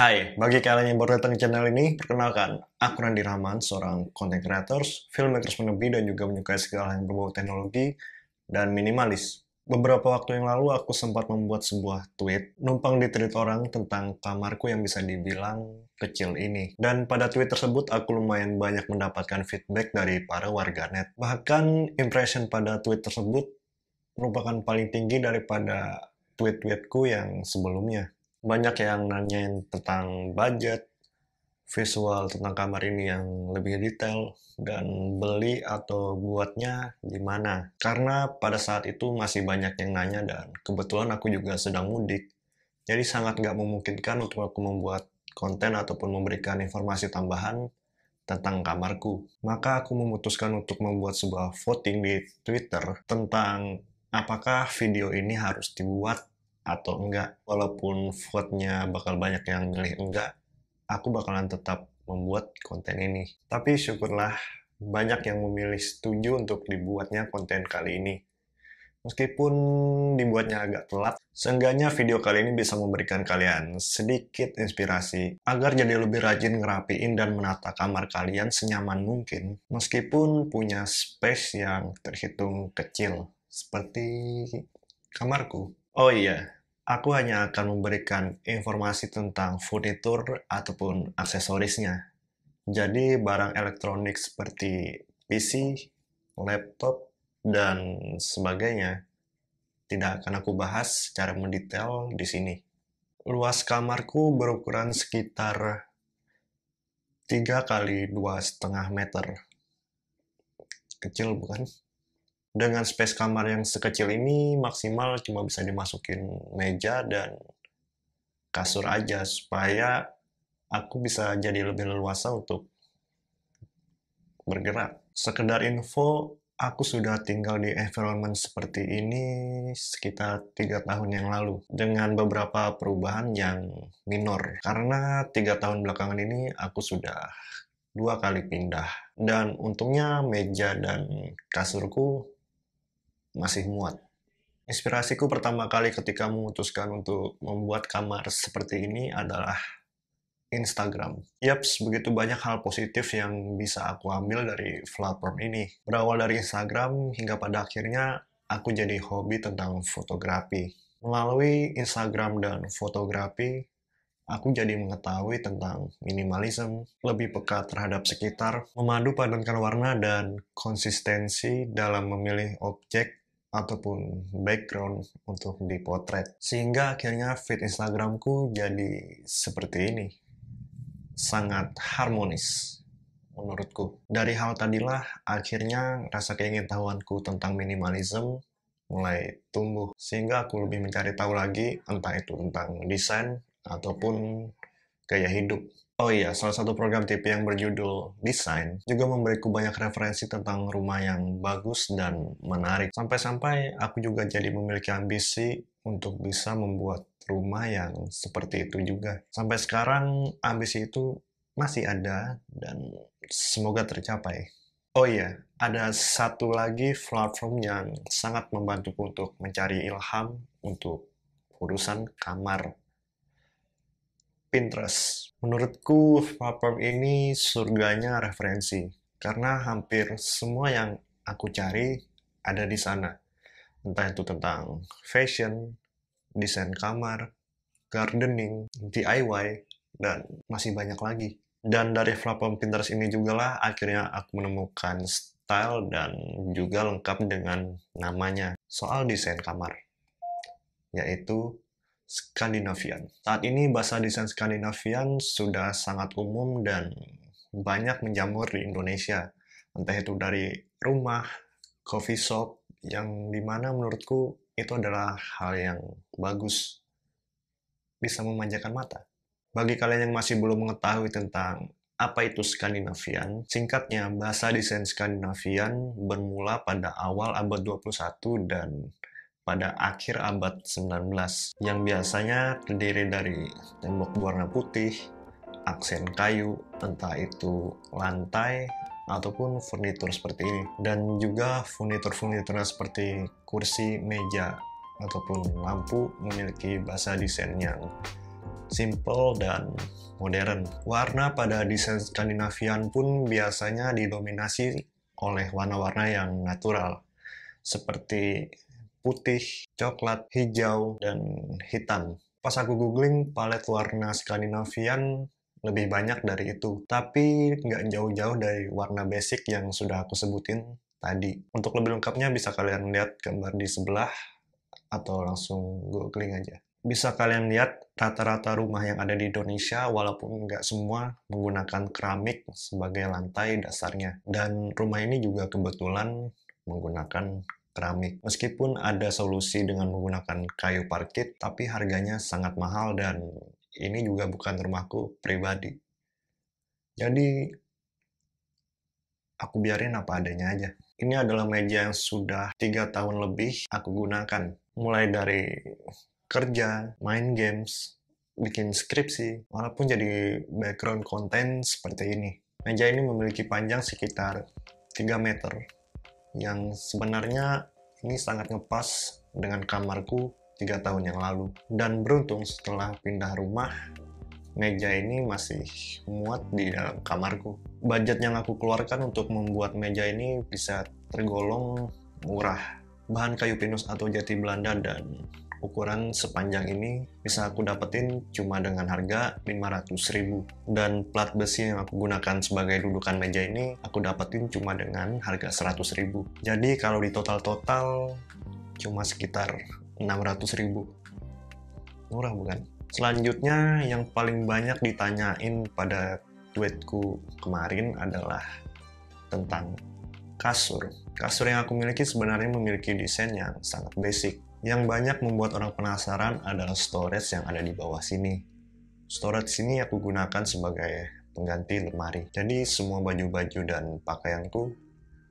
Hai, bagi kalian yang baru datang ke channel ini, perkenalkan, aku Randi Rahman, seorang content creators, filmmaker, menebih, dan juga menyukai segala yang berbau teknologi dan minimalis. Beberapa waktu yang lalu, aku sempat membuat sebuah tweet, numpang di tweet orang tentang kamarku yang bisa dibilang kecil ini. Dan pada tweet tersebut, aku lumayan banyak mendapatkan feedback dari para warganet. Bahkan, impression pada tweet tersebut merupakan paling tinggi daripada tweet-tweetku yang sebelumnya banyak yang nanyain tentang budget, visual tentang kamar ini yang lebih detail dan beli atau buatnya di mana Karena pada saat itu masih banyak yang nanya dan kebetulan aku juga sedang mudik. Jadi sangat nggak memungkinkan untuk aku membuat konten ataupun memberikan informasi tambahan tentang kamarku. Maka aku memutuskan untuk membuat sebuah voting di Twitter tentang apakah video ini harus dibuat atau enggak walaupun vote-nya bakal banyak yang milih enggak aku bakalan tetap membuat konten ini tapi syukurlah banyak yang memilih setuju untuk dibuatnya konten kali ini Meskipun dibuatnya agak telat, seenggaknya video kali ini bisa memberikan kalian sedikit inspirasi agar jadi lebih rajin ngerapiin dan menata kamar kalian senyaman mungkin, meskipun punya space yang terhitung kecil, seperti kamarku. Oh iya, aku hanya akan memberikan informasi tentang furnitur ataupun aksesorisnya. Jadi barang elektronik seperti PC, laptop, dan sebagainya tidak akan aku bahas secara mendetail di sini. Luas kamarku berukuran sekitar 3 kali 2,5 meter. Kecil bukan? dengan space kamar yang sekecil ini maksimal cuma bisa dimasukin meja dan kasur aja supaya aku bisa jadi lebih leluasa untuk bergerak. Sekedar info, aku sudah tinggal di environment seperti ini sekitar tiga tahun yang lalu dengan beberapa perubahan yang minor karena tiga tahun belakangan ini aku sudah dua kali pindah dan untungnya meja dan kasurku masih muat. Inspirasiku pertama kali ketika memutuskan untuk membuat kamar seperti ini adalah Instagram. Yaps, begitu banyak hal positif yang bisa aku ambil dari platform ini. Berawal dari Instagram hingga pada akhirnya aku jadi hobi tentang fotografi. Melalui Instagram dan fotografi, aku jadi mengetahui tentang minimalisme, lebih peka terhadap sekitar, memadu padankan warna dan konsistensi dalam memilih objek ataupun background untuk dipotret. Sehingga akhirnya feed Instagramku jadi seperti ini. Sangat harmonis menurutku. Dari hal tadilah akhirnya rasa keingintahuanku tentang minimalism mulai tumbuh sehingga aku lebih mencari tahu lagi entah itu tentang desain ataupun gaya hidup Oh iya, salah satu program TV yang berjudul Design juga memberiku banyak referensi tentang rumah yang bagus dan menarik. Sampai-sampai aku juga jadi memiliki ambisi untuk bisa membuat rumah yang seperti itu juga. Sampai sekarang ambisi itu masih ada dan semoga tercapai. Oh iya, ada satu lagi platform yang sangat membantuku untuk mencari ilham untuk urusan kamar Pinterest. Menurutku, platform ini surganya referensi, karena hampir semua yang aku cari ada di sana. Entah itu tentang fashion, desain kamar, gardening, DIY, dan masih banyak lagi. Dan dari platform Pinterest ini juga lah akhirnya aku menemukan style dan juga lengkap dengan namanya soal desain kamar, yaitu Skandinavian. Saat ini bahasa desain Skandinavian sudah sangat umum dan banyak menjamur di Indonesia. Entah itu dari rumah, coffee shop, yang dimana menurutku itu adalah hal yang bagus. Bisa memanjakan mata. Bagi kalian yang masih belum mengetahui tentang apa itu Skandinavian? Singkatnya, bahasa desain Skandinavian bermula pada awal abad 21 dan pada akhir abad 19 yang biasanya terdiri dari tembok berwarna putih, aksen kayu, entah itu lantai ataupun furnitur seperti ini dan juga furnitur furnitur seperti kursi, meja, ataupun lampu memiliki bahasa desain yang simple dan modern. Warna pada desain Skandinavian pun biasanya didominasi oleh warna-warna yang natural seperti putih, coklat, hijau, dan hitam. Pas aku googling, palet warna Skandinavian lebih banyak dari itu. Tapi nggak jauh-jauh dari warna basic yang sudah aku sebutin tadi. Untuk lebih lengkapnya bisa kalian lihat gambar di sebelah atau langsung googling aja. Bisa kalian lihat rata-rata rumah yang ada di Indonesia walaupun nggak semua menggunakan keramik sebagai lantai dasarnya. Dan rumah ini juga kebetulan menggunakan keramik. Meskipun ada solusi dengan menggunakan kayu parkit, tapi harganya sangat mahal dan ini juga bukan rumahku pribadi. Jadi, aku biarin apa adanya aja. Ini adalah meja yang sudah tiga tahun lebih aku gunakan. Mulai dari kerja, main games, bikin skripsi, walaupun jadi background konten seperti ini. Meja ini memiliki panjang sekitar 3 meter yang sebenarnya ini sangat ngepas dengan kamarku tiga tahun yang lalu. Dan beruntung setelah pindah rumah, meja ini masih muat di dalam kamarku. Budget yang aku keluarkan untuk membuat meja ini bisa tergolong murah. Bahan kayu pinus atau jati Belanda dan ukuran sepanjang ini bisa aku dapetin cuma dengan harga 500.000 dan plat besi yang aku gunakan sebagai dudukan meja ini aku dapetin cuma dengan harga 100.000 jadi kalau di total-total cuma sekitar 600.000 murah bukan? Selanjutnya yang paling banyak ditanyain pada tweetku kemarin adalah tentang kasur. Kasur yang aku miliki sebenarnya memiliki desain yang sangat basic, yang banyak membuat orang penasaran adalah storage yang ada di bawah sini. Storage sini aku gunakan sebagai pengganti lemari. Jadi semua baju-baju dan pakaianku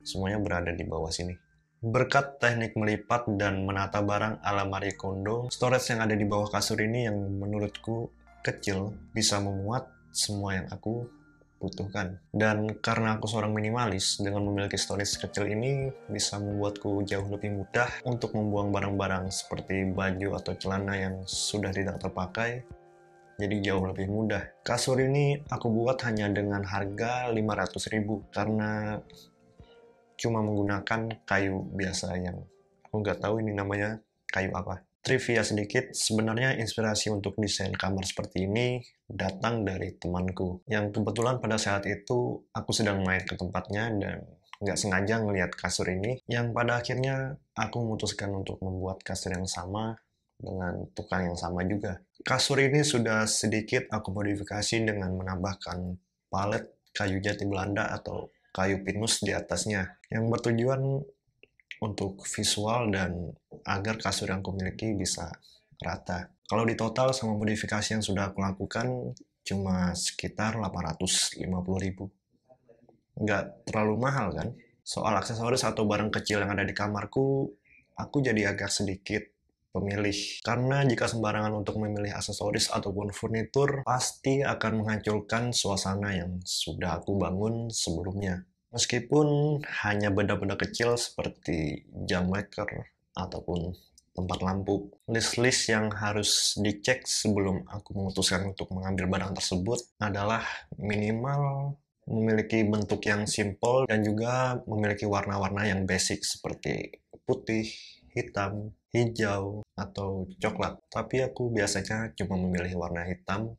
semuanya berada di bawah sini. Berkat teknik melipat dan menata barang ala Marie Kondo, storage yang ada di bawah kasur ini yang menurutku kecil bisa memuat semua yang aku butuhkan. Dan karena aku seorang minimalis, dengan memiliki storage kecil ini bisa membuatku jauh lebih mudah untuk membuang barang-barang seperti baju atau celana yang sudah tidak terpakai, jadi jauh lebih mudah. Kasur ini aku buat hanya dengan harga ribu karena cuma menggunakan kayu biasa yang aku nggak tahu ini namanya kayu apa. Trivia sedikit, sebenarnya inspirasi untuk desain kamar seperti ini datang dari temanku. Yang kebetulan pada saat itu aku sedang main ke tempatnya dan nggak sengaja ngelihat kasur ini. Yang pada akhirnya aku memutuskan untuk membuat kasur yang sama dengan tukang yang sama juga. Kasur ini sudah sedikit aku modifikasi dengan menambahkan palet kayu jati Belanda atau kayu pinus di atasnya. Yang bertujuan untuk visual dan agar kasur yang aku miliki bisa rata. Kalau di total sama modifikasi yang sudah aku lakukan cuma sekitar 850 ribu. Nggak terlalu mahal kan? Soal aksesoris atau barang kecil yang ada di kamarku, aku jadi agak sedikit pemilih. Karena jika sembarangan untuk memilih aksesoris ataupun furnitur, pasti akan menghancurkan suasana yang sudah aku bangun sebelumnya. Meskipun hanya benda-benda kecil seperti jam maker, ataupun tempat lampu. List-list yang harus dicek sebelum aku memutuskan untuk mengambil barang tersebut adalah minimal memiliki bentuk yang simple dan juga memiliki warna-warna yang basic seperti putih, hitam, hijau, atau coklat. Tapi aku biasanya cuma memilih warna hitam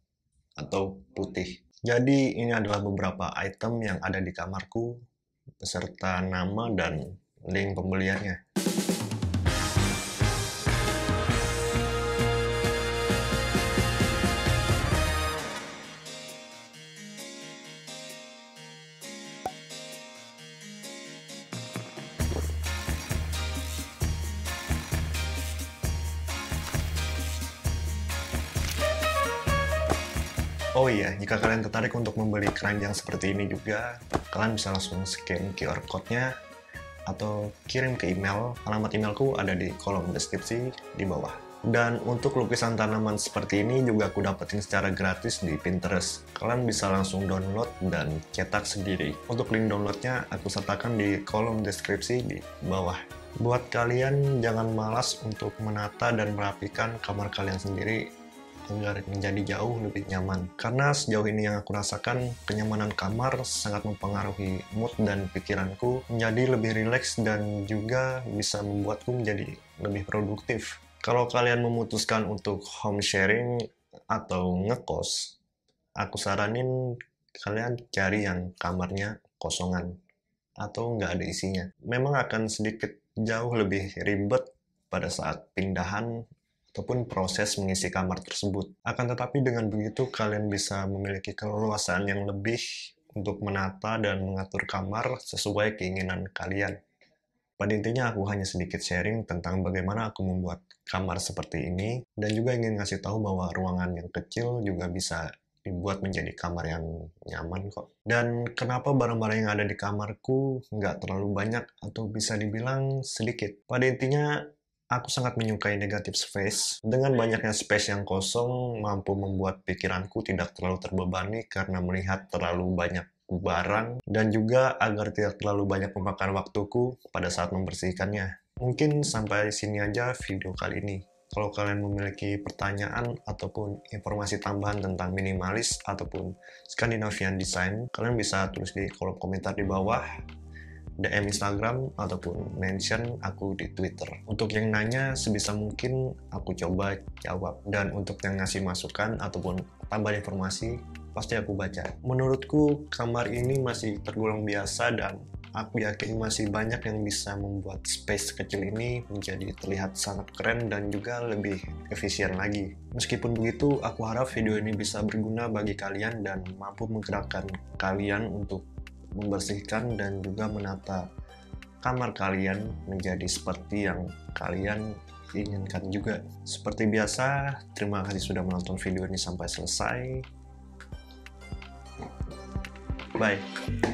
atau putih. Jadi ini adalah beberapa item yang ada di kamarku beserta nama dan link pembeliannya. Oh iya, jika kalian tertarik untuk membeli keranjang seperti ini juga, kalian bisa langsung scan QR code-nya atau kirim ke email. Alamat emailku ada di kolom deskripsi di bawah. Dan untuk lukisan tanaman seperti ini juga aku dapetin secara gratis di Pinterest. Kalian bisa langsung download dan cetak sendiri. Untuk link downloadnya aku sertakan di kolom deskripsi di bawah. Buat kalian jangan malas untuk menata dan merapikan kamar kalian sendiri menjadi jauh lebih nyaman. Karena sejauh ini yang aku rasakan, kenyamanan kamar sangat mempengaruhi mood dan pikiranku menjadi lebih rileks dan juga bisa membuatku menjadi lebih produktif. Kalau kalian memutuskan untuk home sharing atau ngekos, aku saranin kalian cari yang kamarnya kosongan atau nggak ada isinya. Memang akan sedikit jauh lebih ribet pada saat pindahan ataupun proses mengisi kamar tersebut. Akan tetapi dengan begitu kalian bisa memiliki keleluasaan yang lebih untuk menata dan mengatur kamar sesuai keinginan kalian. Pada intinya aku hanya sedikit sharing tentang bagaimana aku membuat kamar seperti ini dan juga ingin ngasih tahu bahwa ruangan yang kecil juga bisa dibuat menjadi kamar yang nyaman kok. Dan kenapa barang-barang yang ada di kamarku nggak terlalu banyak atau bisa dibilang sedikit. Pada intinya Aku sangat menyukai negatif space. Dengan banyaknya space yang kosong, mampu membuat pikiranku tidak terlalu terbebani karena melihat terlalu banyak barang dan juga agar tidak terlalu banyak memakan waktuku pada saat membersihkannya. Mungkin sampai sini aja video kali ini. Kalau kalian memiliki pertanyaan ataupun informasi tambahan tentang minimalis ataupun Scandinavian design, kalian bisa tulis di kolom komentar di bawah. DM Instagram ataupun mention aku di Twitter. Untuk yang nanya sebisa mungkin aku coba jawab dan untuk yang ngasih masukan ataupun tambah informasi pasti aku baca. Menurutku kamar ini masih tergolong biasa dan aku yakin masih banyak yang bisa membuat space kecil ini menjadi terlihat sangat keren dan juga lebih efisien lagi. Meskipun begitu, aku harap video ini bisa berguna bagi kalian dan mampu menggerakkan kalian untuk membersihkan dan juga menata kamar kalian menjadi seperti yang kalian inginkan juga. Seperti biasa, terima kasih sudah menonton video ini sampai selesai. Bye.